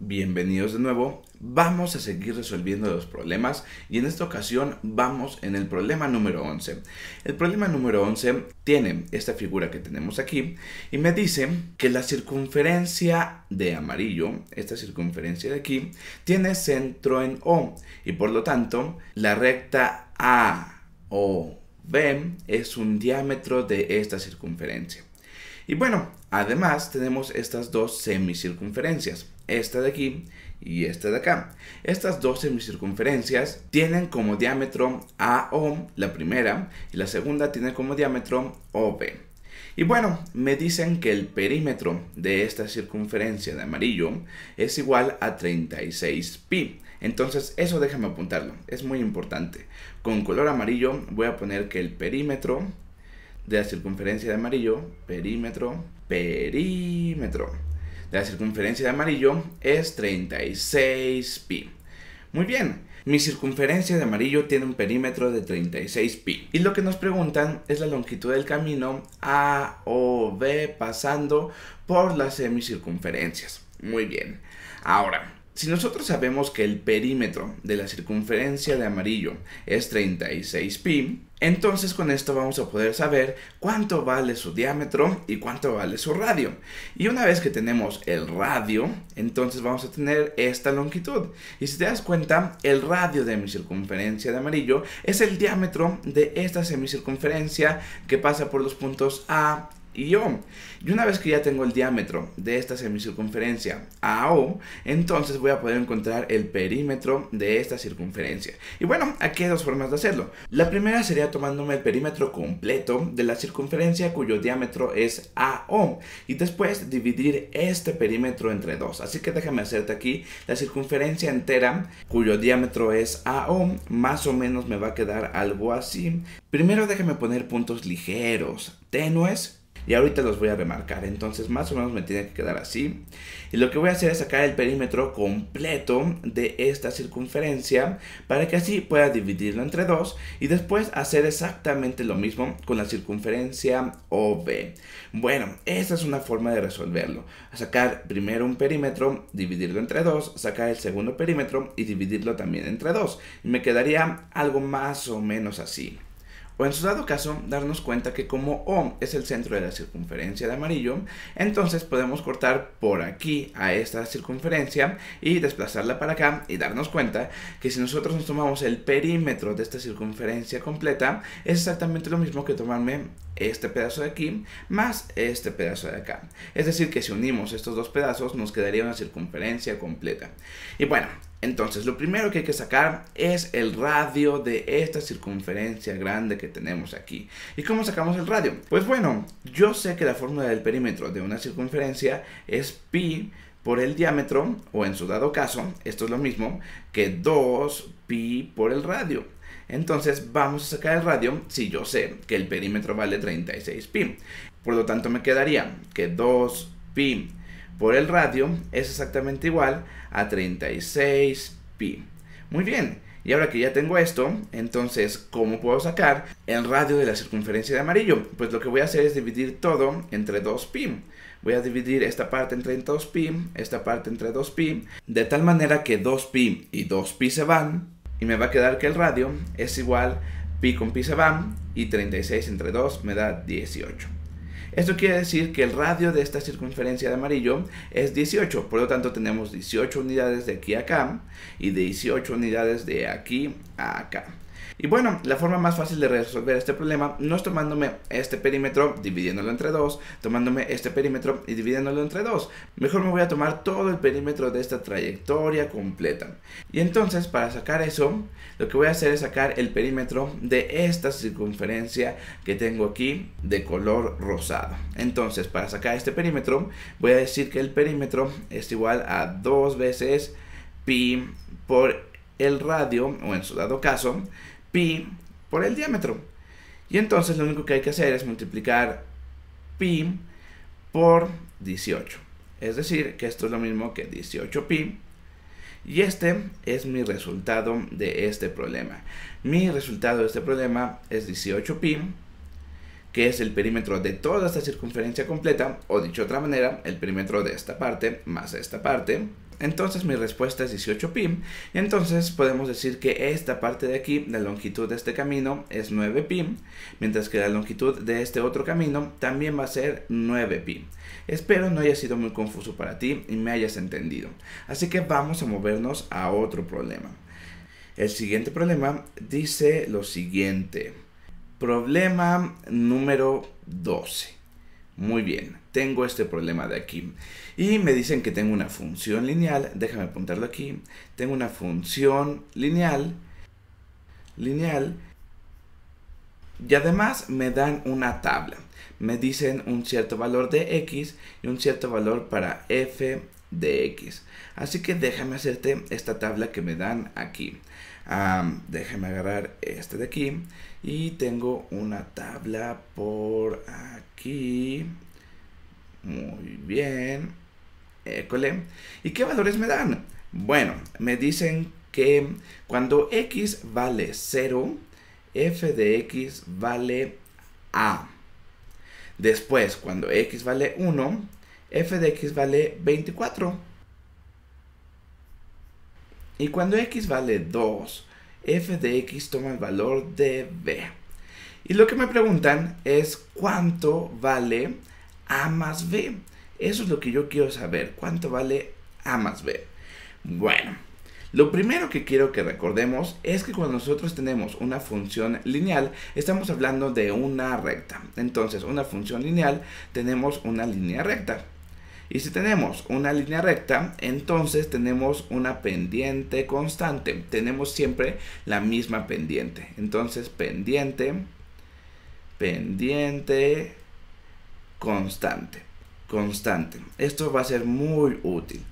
Bienvenidos de nuevo. Vamos a seguir resolviendo los problemas y en esta ocasión vamos en el problema número 11. El problema número 11 tiene esta figura que tenemos aquí y me dice que la circunferencia de amarillo, esta circunferencia de aquí, tiene centro en O y por lo tanto la recta AOB es un diámetro de esta circunferencia. Y bueno, además tenemos estas dos semicircunferencias esta de aquí y esta de acá. Estas dos semicircunferencias tienen como diámetro AO, la primera, y la segunda tiene como diámetro OB. Y bueno, me dicen que el perímetro de esta circunferencia de amarillo es igual a 36 pi. Entonces eso déjame apuntarlo, es muy importante. Con color amarillo voy a poner que el perímetro de la circunferencia de amarillo, perímetro, perímetro la circunferencia de amarillo es 36 pi. Muy bien, mi circunferencia de amarillo tiene un perímetro de 36 pi. Y lo que nos preguntan es la longitud del camino A o B pasando por las semicircunferencias. Muy bien. Ahora, si nosotros sabemos que el perímetro de la circunferencia de amarillo es 36 pi, entonces con esto vamos a poder saber cuánto vale su diámetro y cuánto vale su radio. Y una vez que tenemos el radio, entonces vamos a tener esta longitud. Y si te das cuenta, el radio de mi circunferencia de amarillo es el diámetro de esta semicircunferencia que pasa por los puntos A, y yo. Y una vez que ya tengo el diámetro de esta semicircunferencia AO, entonces voy a poder encontrar el perímetro de esta circunferencia. Y bueno, aquí hay dos formas de hacerlo. La primera sería tomándome el perímetro completo de la circunferencia cuyo diámetro es AO y después dividir este perímetro entre dos. Así que déjame hacerte aquí la circunferencia entera cuyo diámetro es AO, más o menos me va a quedar algo así. Primero déjame poner puntos ligeros, tenues y ahorita los voy a remarcar. Entonces más o menos me tiene que quedar así. Y lo que voy a hacer es sacar el perímetro completo de esta circunferencia para que así pueda dividirlo entre dos y después hacer exactamente lo mismo con la circunferencia OB. Bueno, esa es una forma de resolverlo. Sacar primero un perímetro, dividirlo entre dos, sacar el segundo perímetro y dividirlo también entre dos. Y me quedaría algo más o menos así. O en su dado caso, darnos cuenta que como O es el centro de la circunferencia de amarillo, entonces podemos cortar por aquí a esta circunferencia y desplazarla para acá y darnos cuenta que si nosotros nos tomamos el perímetro de esta circunferencia completa, es exactamente lo mismo que tomarme este pedazo de aquí más este pedazo de acá. Es decir, que si unimos estos dos pedazos nos quedaría una circunferencia completa. Y bueno, entonces, lo primero que hay que sacar es el radio de esta circunferencia grande que tenemos aquí. ¿Y cómo sacamos el radio? Pues bueno, yo sé que la fórmula del perímetro de una circunferencia es pi por el diámetro, o en su dado caso, esto es lo mismo que 2pi por el radio. Entonces vamos a sacar el radio si yo sé que el perímetro vale 36pi. Por lo tanto me quedaría que 2pi por el radio es exactamente igual a 36pi. Muy bien, y ahora que ya tengo esto, entonces, ¿cómo puedo sacar el radio de la circunferencia de amarillo? Pues lo que voy a hacer es dividir todo entre 2pi. Voy a dividir esta parte entre 2pi, esta parte entre 2pi, de tal manera que 2pi y 2pi se van, y me va a quedar que el radio es igual pi con pi se van, y 36 entre 2 me da 18. Esto quiere decir que el radio de esta circunferencia de amarillo es 18, por lo tanto tenemos 18 unidades de aquí a acá y 18 unidades de aquí a acá. Y bueno, la forma más fácil de resolver este problema no es tomándome este perímetro, dividiéndolo entre dos, tomándome este perímetro y dividiéndolo entre dos. Mejor me voy a tomar todo el perímetro de esta trayectoria completa. Y entonces, para sacar eso, lo que voy a hacer es sacar el perímetro de esta circunferencia que tengo aquí de color rosado. Entonces, para sacar este perímetro, voy a decir que el perímetro es igual a dos veces pi por el radio, o en su dado caso, pi por el diámetro. Y entonces lo único que hay que hacer es multiplicar pi por 18. Es decir, que esto es lo mismo que 18pi. Y este es mi resultado de este problema. Mi resultado de este problema es 18pi, que es el perímetro de toda esta circunferencia completa, o dicho de otra manera, el perímetro de esta parte más esta parte, entonces mi respuesta es 18 pi. Entonces podemos decir que esta parte de aquí, la longitud de este camino es 9 pi, mientras que la longitud de este otro camino también va a ser 9 pi. Espero no haya sido muy confuso para ti y me hayas entendido. Así que vamos a movernos a otro problema. El siguiente problema dice lo siguiente. Problema número 12. Muy bien, tengo este problema de aquí. Y me dicen que tengo una función lineal. Déjame apuntarlo aquí. Tengo una función lineal. Lineal. Y además me dan una tabla. Me dicen un cierto valor de x y un cierto valor para f de x. Así que déjame hacerte esta tabla que me dan aquí. Déjeme agarrar este de aquí. Y tengo una tabla por aquí. Muy bien. École. ¿Y qué valores me dan? Bueno, me dicen que cuando x vale 0, f de x vale a. Después, cuando x vale 1, f de x vale 24. Y cuando x vale 2, f de x toma el valor de b. Y lo que me preguntan es cuánto vale a más b. Eso es lo que yo quiero saber, cuánto vale a más b. Bueno, lo primero que quiero que recordemos es que cuando nosotros tenemos una función lineal, estamos hablando de una recta. Entonces, una función lineal, tenemos una línea recta. Y si tenemos una línea recta, entonces tenemos una pendiente constante. Tenemos siempre la misma pendiente. Entonces pendiente, pendiente, constante, constante. Esto va a ser muy útil.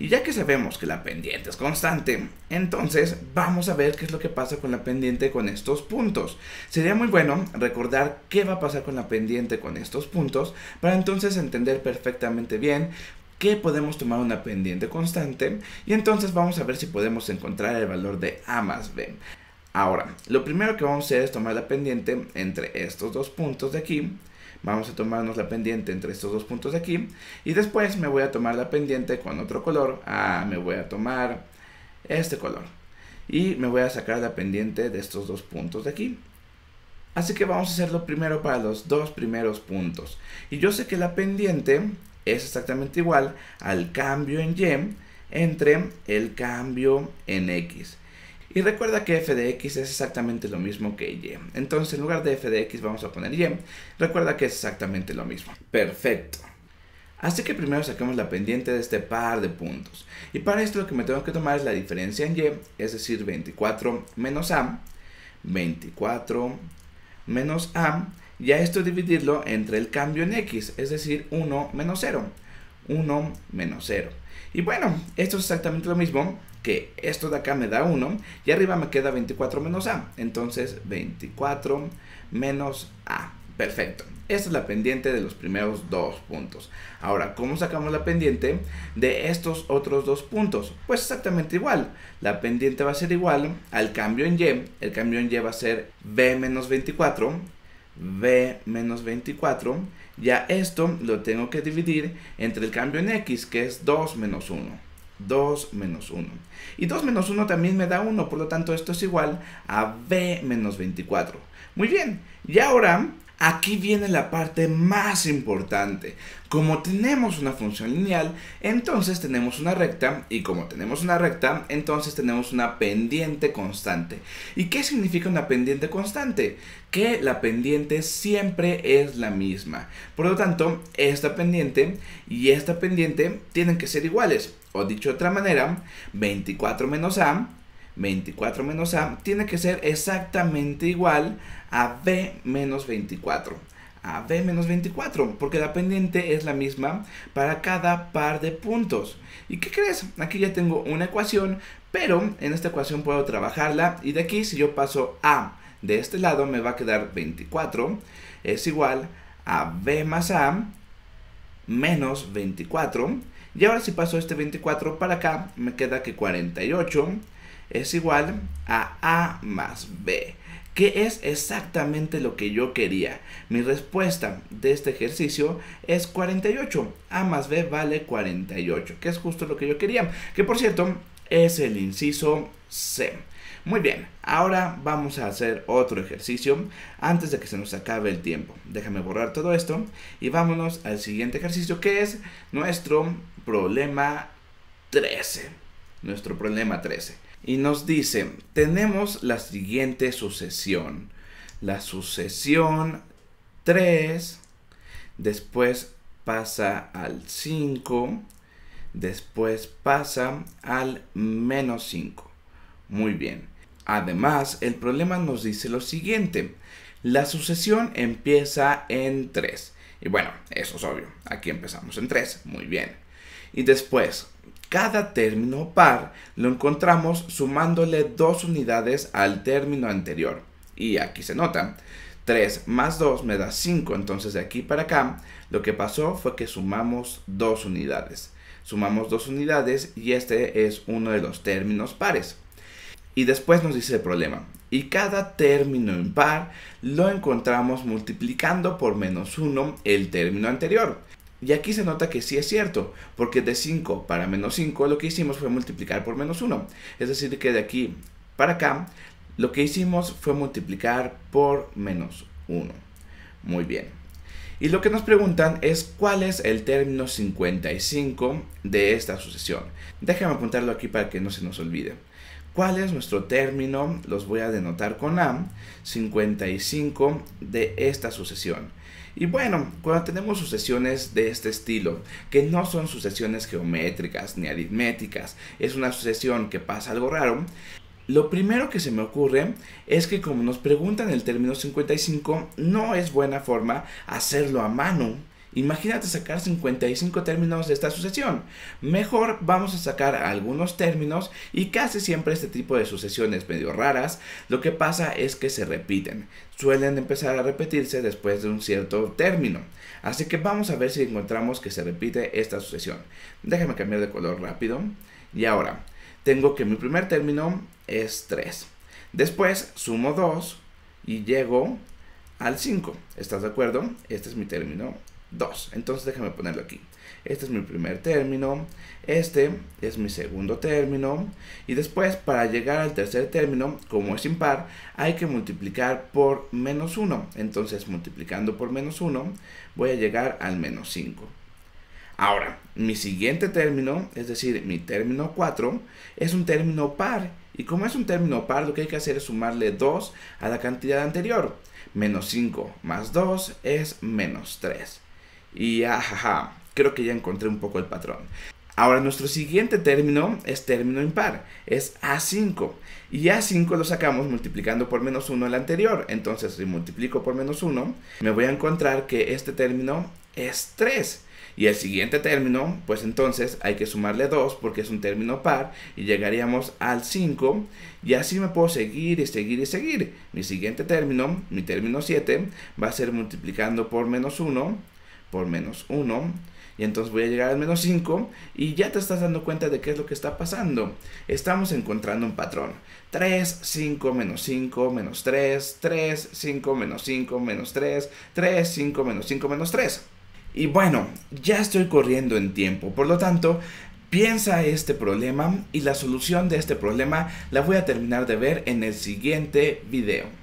Y ya que sabemos que la pendiente es constante, entonces vamos a ver qué es lo que pasa con la pendiente con estos puntos. Sería muy bueno recordar qué va a pasar con la pendiente con estos puntos para entonces entender perfectamente bien que podemos tomar una pendiente constante y entonces vamos a ver si podemos encontrar el valor de A más B. Ahora, lo primero que vamos a hacer es tomar la pendiente entre estos dos puntos de aquí Vamos a tomarnos la pendiente entre estos dos puntos de aquí. Y después me voy a tomar la pendiente con otro color. Ah, me voy a tomar este color. Y me voy a sacar la pendiente de estos dos puntos de aquí. Así que vamos a hacerlo primero para los dos primeros puntos. Y yo sé que la pendiente es exactamente igual al cambio en Y entre el cambio en X. Y recuerda que f de x es exactamente lo mismo que y. E. Entonces en lugar de f de x vamos a poner y. E. Recuerda que es exactamente lo mismo. Perfecto. Así que primero saquemos la pendiente de este par de puntos. Y para esto lo que me tengo que tomar es la diferencia en y, e, es decir, 24 menos a, 24 menos a, y a esto dividirlo entre el cambio en x, es decir, 1 menos 0, 1 menos 0. Y bueno, esto es exactamente lo mismo que esto de acá me da 1 y arriba me queda 24 menos A. Entonces 24 menos A. Perfecto. Esta es la pendiente de los primeros dos puntos. Ahora, ¿cómo sacamos la pendiente de estos otros dos puntos? Pues exactamente igual. La pendiente va a ser igual al cambio en Y. El cambio en Y va a ser B menos 24. B menos 24 ya esto lo tengo que dividir entre el cambio en x, que es 2 menos 1. 2 menos 1. Y 2 menos 1 también me da 1, por lo tanto esto es igual a b menos 24. Muy bien, y ahora Aquí viene la parte más importante. Como tenemos una función lineal, entonces tenemos una recta y como tenemos una recta, entonces tenemos una pendiente constante. ¿Y qué significa una pendiente constante? Que la pendiente siempre es la misma. Por lo tanto, esta pendiente y esta pendiente tienen que ser iguales. O dicho de otra manera, 24 menos a 24 menos A tiene que ser exactamente igual a B menos 24. A B menos 24, porque la pendiente es la misma para cada par de puntos. ¿Y qué crees? Aquí ya tengo una ecuación, pero en esta ecuación puedo trabajarla y de aquí si yo paso A de este lado me va a quedar 24 es igual a B más A menos 24. Y ahora si paso este 24 para acá, me queda que 48 es igual a A más B. que es exactamente lo que yo quería? Mi respuesta de este ejercicio es 48. A más B vale 48, que es justo lo que yo quería. Que por cierto, es el inciso C. Muy bien, ahora vamos a hacer otro ejercicio antes de que se nos acabe el tiempo. Déjame borrar todo esto y vámonos al siguiente ejercicio que es nuestro problema 13. Nuestro problema 13 y nos dice, tenemos la siguiente sucesión. La sucesión 3, después pasa al 5, después pasa al menos 5. Muy bien. Además, el problema nos dice lo siguiente. La sucesión empieza en 3. Y bueno, eso es obvio. Aquí empezamos en 3. Muy bien. Y después, cada término par lo encontramos sumándole dos unidades al término anterior. Y aquí se nota. 3 más 2 me da 5. Entonces de aquí para acá lo que pasó fue que sumamos dos unidades. Sumamos dos unidades y este es uno de los términos pares. Y después nos dice el problema. Y cada término impar lo encontramos multiplicando por menos 1 el término anterior. Y aquí se nota que sí es cierto, porque de 5 para menos 5 lo que hicimos fue multiplicar por menos 1. Es decir, que de aquí para acá lo que hicimos fue multiplicar por menos 1. Muy bien. Y lo que nos preguntan es cuál es el término 55 de esta sucesión. Déjame apuntarlo aquí para que no se nos olvide. ¿Cuál es nuestro término? Los voy a denotar con A, 55 de esta sucesión. Y bueno, cuando tenemos sucesiones de este estilo, que no son sucesiones geométricas ni aritméticas, es una sucesión que pasa algo raro, lo primero que se me ocurre es que como nos preguntan el término 55, no es buena forma hacerlo a mano Imagínate sacar 55 términos de esta sucesión. Mejor vamos a sacar algunos términos y casi siempre este tipo de sucesiones medio raras lo que pasa es que se repiten. Suelen empezar a repetirse después de un cierto término. Así que vamos a ver si encontramos que se repite esta sucesión. Déjame cambiar de color rápido. Y ahora, tengo que mi primer término es 3. Después sumo 2 y llego al 5. ¿Estás de acuerdo? Este es mi término 2. Entonces déjame ponerlo aquí. Este es mi primer término, este es mi segundo término y después para llegar al tercer término, como es impar, hay que multiplicar por menos 1. Entonces multiplicando por menos 1 voy a llegar al menos 5. Ahora, mi siguiente término, es decir, mi término 4, es un término par. Y como es un término par, lo que hay que hacer es sumarle 2 a la cantidad anterior. Menos 5 más 2 es menos 3. Y ajaja, creo que ya encontré un poco el patrón. Ahora nuestro siguiente término es término impar, es A5. Y A5 lo sacamos multiplicando por menos 1 el anterior. Entonces si multiplico por menos 1, me voy a encontrar que este término es 3. Y el siguiente término, pues entonces hay que sumarle 2 porque es un término par y llegaríamos al 5. Y así me puedo seguir y seguir y seguir. Mi siguiente término, mi término 7, va a ser multiplicando por menos 1 por menos 1. Y entonces voy a llegar al menos 5 y ya te estás dando cuenta de qué es lo que está pasando. Estamos encontrando un patrón. 3, 5, menos 5, menos 3, 3, 5, menos 5, menos 3, 3, 5, menos 5, menos 3. Y bueno, ya estoy corriendo en tiempo, por lo tanto, piensa este problema y la solución de este problema la voy a terminar de ver en el siguiente video.